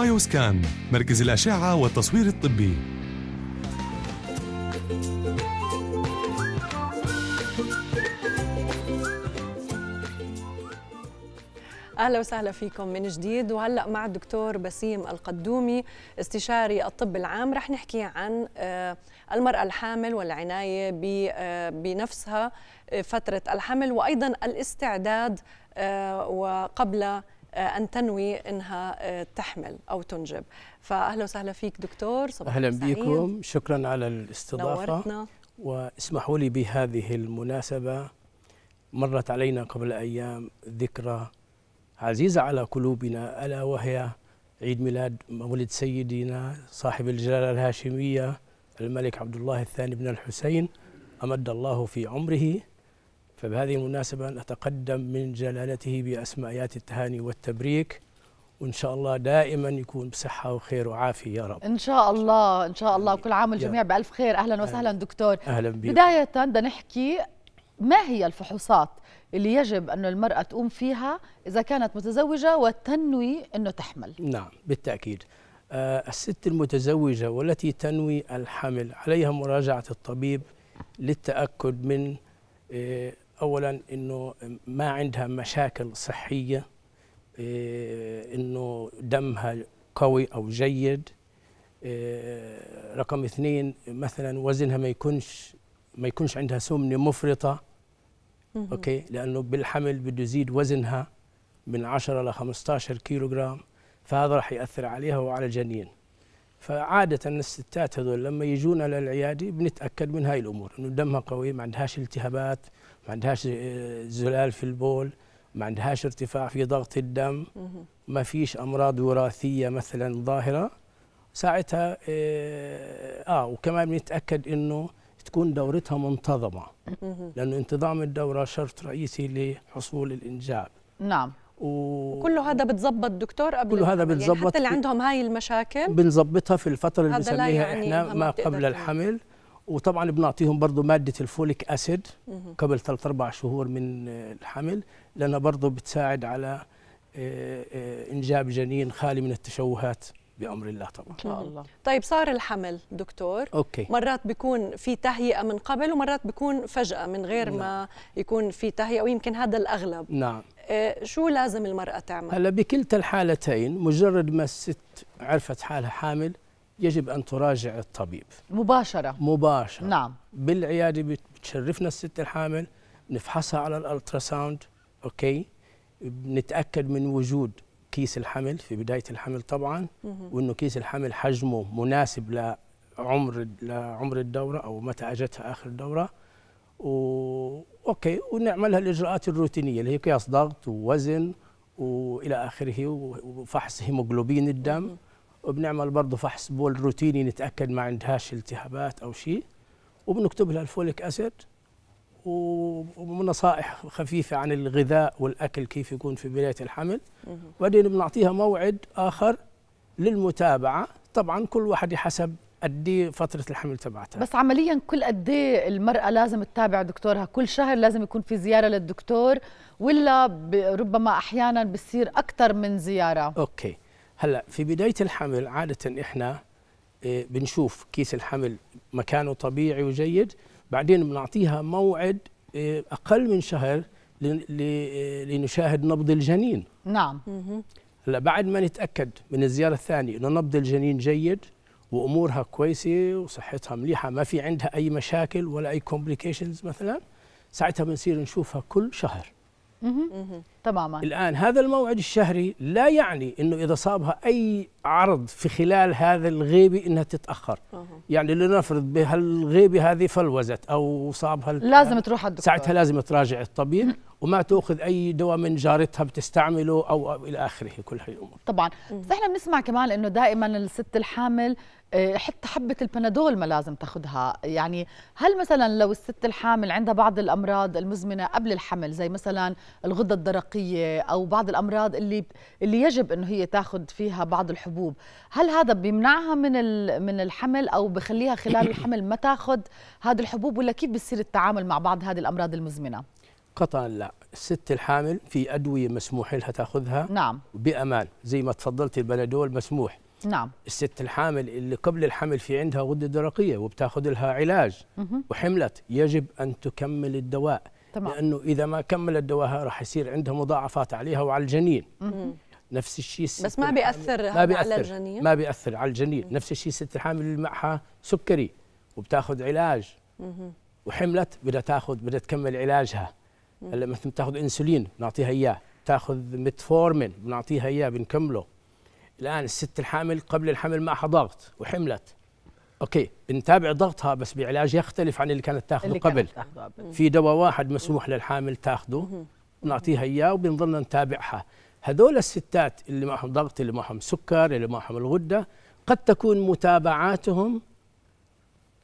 بايوسكان مركز الأشعة والتصوير الطبي اهلا وسهلا فيكم من جديد وهلا مع الدكتور بسيم القدومي استشاري الطب العام رح نحكي عن آه، المراه الحامل والعنايه آه، بنفسها آه، فتره الحمل وايضا الاستعداد وقبل آه، ان تنوي انها آه، تحمل او تنجب فاهلا وسهلا فيك دكتور صباح اهلا بكم شكرا على الاستضافه نورتنا. واسمحوا لي بهذه المناسبه مرت علينا قبل ايام ذكرى عزيزه على قلوبنا الا وهي عيد ميلاد مولد سيدنا صاحب الجلاله الهاشميه الملك عبد الله الثاني بن الحسين امد الله في عمره فبهذه المناسبة نتقدم من جلالته بأسمائيات التهاني والتبريك وان شاء الله دائما يكون بصحه وخير وعافيه يا رب ان شاء الله ان شاء الله كل عام والجميع بالف خير اهلا وسهلا دكتور اهلا بك بدايه بدنا نحكي ما هي الفحوصات اللي يجب أن المرأة تقوم فيها إذا كانت متزوجة وتنوي أنه تحمل نعم بالتأكيد آه الست المتزوجة والتي تنوي الحمل عليها مراجعة الطبيب للتأكد من آه، اولا انه ما عندها مشاكل صحيه إيه، انه دمها قوي او جيد إيه، رقم اثنين مثلا وزنها ما يكونش ما يكونش عندها سمنه مفرطه اوكي لانه بالحمل بده يزيد وزنها من 10 ل 15 كيلوغرام فهذا راح ياثر عليها وعلى الجنين فعادة الستات هذول لما يجون للعيادة بنتأكد من هاي الأمور إنه دمها قوي ما عندهاش التهابات ما عندهاش آه، زلال في البول ما عندهاش ارتفاع في ضغط الدم ما فيش أمراض وراثية مثلا ظاهرة ساعتها آه, آه، وكمان بنتأكد إنه تكون دورتها منتظمة لأنه انتظام الدورة شرط رئيسي لحصول الإنجاب نعم و... وكل هذا بتظبط دكتور قبل كل هذا بتظبط يعني حتى اللي عندهم هاي المشاكل بنظبطها في الفتره اللي بنسميها يعني احنا ما قبل الحمل وطبعا بنعطيهم برضه ماده الفوليك اسيد قبل ثلاث اربع شهور من الحمل لانها برضه بتساعد على آه، آه، انجاب جنين خالي من التشوهات بامر الله طبعا ان شاء الله طيب صار الحمل دكتور أوكي. مرات بيكون في تهيئه من قبل ومرات بيكون فجاه من غير نعم. ما يكون في تهيئه ويمكن هذا الاغلب نعم آه، شو لازم المرأة تعمل؟ هلا بكلتا الحالتين مجرد ما الست عرفت حالها حامل يجب أن تراجع الطبيب مباشرة مباشرة نعم بالعيادة بتشرفنا الست الحامل بنفحصها على الألتراساوند أوكي بنتأكد من وجود كيس الحمل في بداية الحمل طبعا وأنه كيس الحمل حجمه مناسب لعمر لعمر الدورة أو متى أجتها آخر الدورة و... اوكي ونعملها الاجراءات الروتينيه اللي هي قياس ضغط ووزن والى اخره وفحص هيموجلوبين الدم وبنعمل برضه فحص بول روتيني نتاكد ما عندهاش التهابات او شيء وبنكتب لها الفوليك اسيد ونصائح خفيفه عن الغذاء والاكل كيف يكون في بدايه الحمل وبعدين بنعطيها موعد اخر للمتابعه طبعا كل واحد حسب قد إيه فتره الحمل تبعتها بس عمليا كل قد ايه المراه لازم تتابع دكتورها كل شهر لازم يكون في زياره للدكتور ولا ربما احيانا بصير اكثر من زياره اوكي هلا في بدايه الحمل عاده احنا إيه، بنشوف كيس الحمل مكانه طبيعي وجيد بعدين بنعطيها موعد إيه، اقل من شهر لنشاهد نبض الجنين نعم هلا بعد ما نتاكد من الزياره الثانيه انه نبض الجنين جيد وامورها كويسه وصحتها مليحه ما في عندها اي مشاكل ولا اي كومبليكيشنز مثلا ساعتها بنصير نشوفها كل شهر تماما الان هذا الموعد الشهري لا يعني انه اذا صابها اي عرض في خلال هذا الغيبه انها تتاخر يعني لنفرض بهالغيبه هذه فلوزت او صابها لازم تروح على الدكتور ساعتها لازم تراجع الطبيب وما تاخذ اي دواء من جارتها بتستعمله او الى اخره كل هي الامور طبعا بس احنا بنسمع كمان انه دائما الست الحامل آه، حتى حبة البنادول ما لازم تاخذها يعني هل مثلا لو الست الحامل عندها بعض الأمراض المزمنة قبل الحمل زي مثلا الغدة الدرقية أو بعض الأمراض اللي اللي يجب أنه هي تاخذ فيها بعض الحبوب هل هذا بيمنعها من من الحمل أو بخليها خلال الحمل ما تاخذ هذه الحبوب ولا كيف بيصير التعامل مع بعض هذه الأمراض المزمنة؟ قطعا لا الست الحامل في أدوية مسموح لها تاخذها نعم بأمان زي ما تفضلت البنادول مسموح نعم الست الحامل اللي قبل الحمل في عندها غده درقيه وبتاخذ لها علاج وحملت يجب ان تكمل الدواء تمام. لانه اذا ما كملت الدواء راح يصير عندها مضاعفات عليها وعلى الجنين نفس الشيء بس ما بياثر ما بيأثر على الجنين ما بياثر على الجنين نفس الشيء الست الحامل اللي معها سكري وبتاخذ علاج وحملت بدها تاخذ بدها تكمل علاجها هلا مثلا بتاخذ انسولين بنعطيها اياه تاخذ متفورمين بنعطيها اياه بنكمله الان الست الحامل قبل الحمل معها ضغط وحملت اوكي بنتابع ضغطها بس بعلاج يختلف عن اللي كانت تاخذه اللي قبل كانت في دواء واحد مسموح للحامل تاخذه بنعطيها اياه وبنظلنا نتابعها هذول الستات اللي معهم ضغط اللي معهم سكر اللي معهم الغده قد تكون متابعاتهم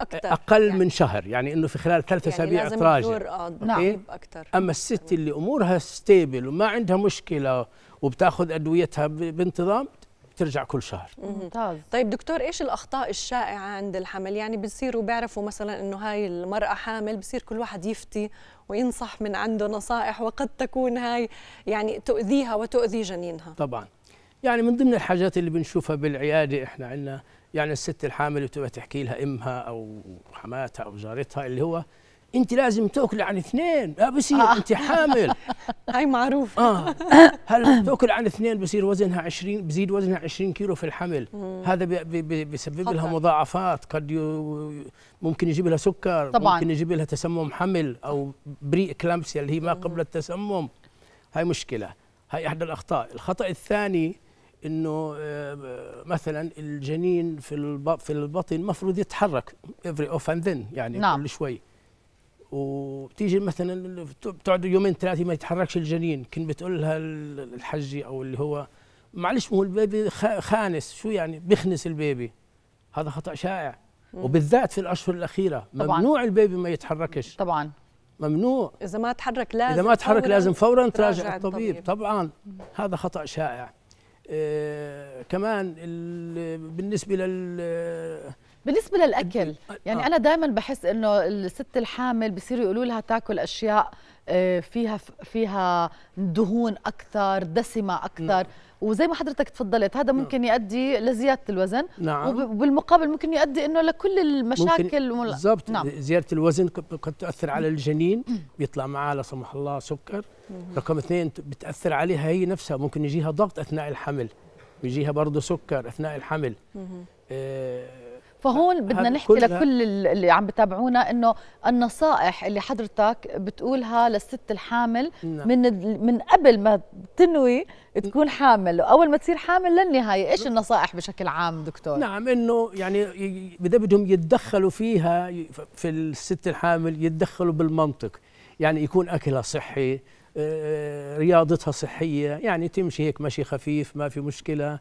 أكثر اقل يعني. من شهر يعني انه في خلال ثلاثة يعني اسابيع يعني تراجع نعم آه، اكثر اما الست اللي امورها ستيبل وما عندها مشكله وبتاخذ ادويتها بانتظام ترجع كل شهر ممتاز طيب دكتور ايش الاخطاء الشائعه عند الحمل يعني بيصيروا بيعرفوا مثلا انه هاي المراه حامل بصير كل واحد يفتي وينصح من عنده نصائح وقد تكون هاي يعني تؤذيها وتؤذي جنينها طبعا يعني من ضمن الحاجات اللي بنشوفها بالعياده احنا عندنا يعني الست الحامل بتبقى تحكي لها امها او حماتها او جارتها اللي هو انت لازم تاكل عن اثنين لا بصير آه. انت حامل هاي معروف اه هل تاكل عن اثنين بصير وزنها 20 بزيد وزنها 20 كيلو في الحمل مم. هذا بي بي بيسبب لها مضاعفات قد ممكن يجيب لها سكر طبعا. ممكن يجيب لها تسمم حمل او بري اكلامسيا اللي هي ما قبل التسمم هاي مشكله هاي احدى الاخطاء الخطا الثاني انه آه، مثلا الجنين في في البطن المفروض يتحرك افري اوف اند ذن يعني نعم. كل شوي وبتيجي مثلا بتقعد يومين ثلاثه ما يتحركش الجنين كنت بتقول لها الحجه او اللي هو معلش هو البيبي خانس شو يعني بخنس البيبي هذا خطا شائع وبالذات في الاشهر الاخيره طبعاً. ممنوع البيبي ما يتحركش طبعا ممنوع اذا ما تحرك لازم اذا ما تحرك فوراً لازم فورا تراجع الطبيب, الطبيب. طبعا هذا خطا شائع آه كمان بالنسبه لل بالنسبه للاكل يعني آه. انا دائما بحس انه الست الحامل بصيروا يقولوا لها تاكل اشياء آه، فيها فيها دهون اكثر دسمه اكثر نعم. وزي ما حضرتك تفضلت هذا نعم. ممكن يؤدي لزياده الوزن نعم وبالمقابل ممكن يؤدي انه لكل المشاكل بالضبط نعم. زياده الوزن قد تؤثر على الجنين بيطلع معاه لا سمح الله سكر رقم اثنين بتاثر عليها هي نفسها ممكن يجيها ضغط اثناء الحمل ويجيها برضه سكر اثناء الحمل فهون بدنا نحكي لكل اللي عم بتابعونا انه النصائح اللي حضرتك بتقولها للست الحامل نعم. من من قبل ما تنوي تكون حامل واول ما تصير حامل للنهايه ايش نعم. النصائح بشكل عام دكتور نعم انه يعني اذا بدهم يتدخلوا فيها في الست الحامل يتدخلوا بالمنطق يعني يكون اكلها صحي آه، رياضتها صحيه يعني تمشي هيك مشي خفيف ما في مشكله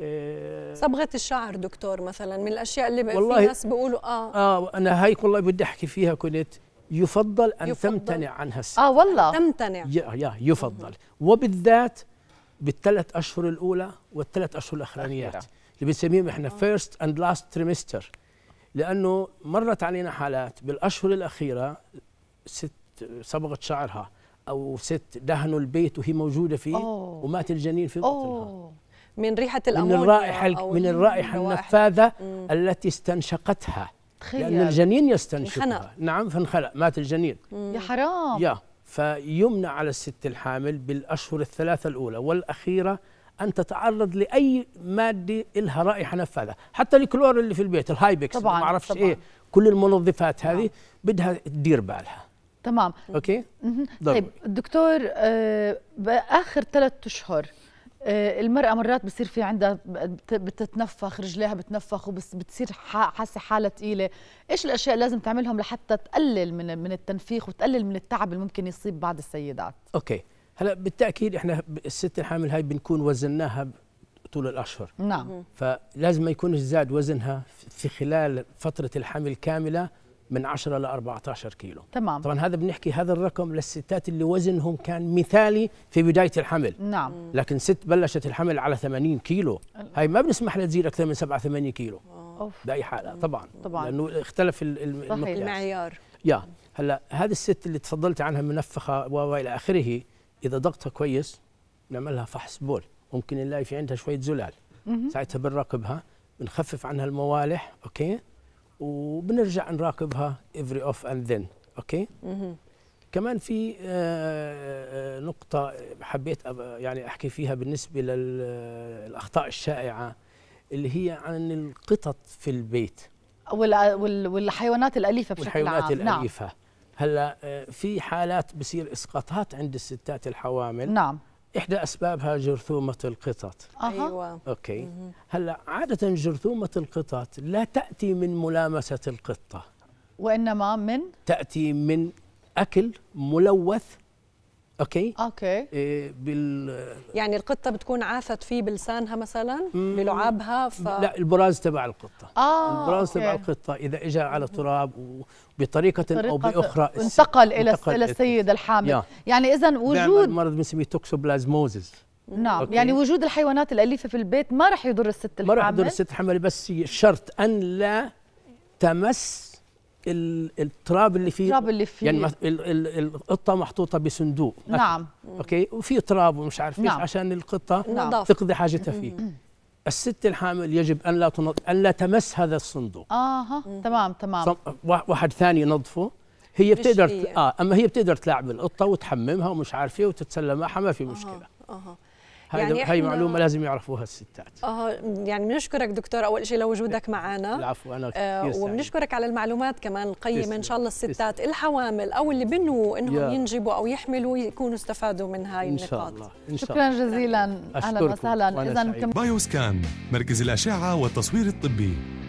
آه، صبغه الشعر دكتور مثلا من الاشياء اللي والله في ناس بيقولوا اه اه انا هاي والله بدي احكي فيها كنت يفضل ان يفضل. تمتنع عنها الست اه والله تمتنع يا, يا يفضل وبالذات بالثلاث اشهر الاولى والثلاث اشهر الاخرانيات اللي بنسميهم احنا فيرست اند لاست تريمستر لانه مرت علينا حالات بالاشهر الاخيره ست صبغت شعرها او ست دهنوا البيت وهي موجوده فيه أوه. ومات الجنين في بطنها من ريحه الامونيا من الرائحه من الرائحه النفاذه مم. التي استنشقتها تخيل لان الجنين يستنشقها انخنق. نعم فانخلق مات الجنين مم. يا حرام يا فيمنع على الست الحامل بالاشهر الثلاثه الاولى والاخيره ان تتعرض لاي ماده لها رائحه نفاذه حتى الكلور اللي في البيت الهايبكس طبعا ما اعرفش ايه كل المنظفات هذه طبعا. نعم. بدها تدير بالها تمام اوكي طيب دكتور آه باخر ثلاثة اشهر آه، المرأة مرات بصير في عندها بتتنفخ رجليها بتنفخ وبتصير حاسة حالة ثقيلة، إيش الأشياء لازم تعملهم لحتى تقلل من من التنفيخ وتقلل من التعب اللي ممكن يصيب بعض السيدات؟ أوكي، هلا بالتأكيد إحنا الست الحامل هاي بنكون وزناها طول الأشهر نعم فلازم ما يكونش زاد وزنها في خلال فترة الحمل كاملة من 10 ل 14 كيلو تمام طبعا هذا بنحكي هذا الرقم للستات اللي وزنهم كان مثالي في بدايه الحمل نعم لكن ست بلشت الحمل على 80 كيلو هاي ما بنسمح لها تزيد اكثر من 7 8 كيلو اوف باي حاله طبعا طبعا لانه اختلف المقياس المعيار يا هلا هذه الست اللي تفضلت عنها منفخه والى اخره اذا ضغطها كويس نعمل لها فحص بول ممكن نلاقي في عندها شويه زلال ساعتها بنراقبها بنخفف عنها الموالح اوكي وبنرجع نراقبها every off and then اوكي كمان في آه، آه، نقطة حبيت يعني أحكي فيها بالنسبة للأخطاء آه، الشائعة اللي هي عن القطط في البيت والحيوانات الأليفة بشكل والحيوانات عام والحيوانات الأليفة نعم. هلا في حالات بصير إسقاطات عند الستات الحوامل نعم إحدى أسبابها جرثومة القطط أيوة أوكي هلأ عادة جرثومة القطط لا تأتي من ملامسة القطة وإنما من؟ تأتي من أكل ملوث اوكي اوكي إيه بال يعني القطه بتكون عاثت فيه بلسانها مثلا بلعابها ف... لا البراز تبع القطه اه البراز أوكي. تبع القطه اذا اجى على تراب بطريقه او باخرى انتقل الى انتقل الى السيد الحامل يعني اذا وجود مرض بنسميه توكسوبلازموزز نعم أوكي. يعني وجود الحيوانات الاليفه في البيت ما راح يضر الست الحامل ما راح يضر الست الحامل بس شرط ان لا تمس التراب اللي فيه التراب اللي فيه يعني القطه محطوطه بصندوق نعم اوكي وفي تراب ومش عارف ايش نعم. عشان القطه نعم. تقضي حاجتها فيه الست الحامل يجب ان لا تنظ... ان لا تمس هذا الصندوق اها تمام تمام صم... واحد ثاني ينظفه هي بتقدر اه اما هي بتقدر تلاعب القطه وتحممها ومش عارف ايه وتتسلى معها ما في مشكله اها هاي يعني هاي معلومه لازم يعرفوها الستات اه يعني بنشكرك دكتور اول شيء لوجودك لو معنا العفو انا آه وبنشكرك على المعلومات كمان القيمه ان شاء الله الستات الحوامل او اللي بنوا انهم ينجبوا او يحملوا يكونوا استفادوا من هاي النقاط ان شاء الله إن شاء شكرا جزيلا اهلا وسهلا اذا بايوسكان مركز الاشعه والتصوير الطبي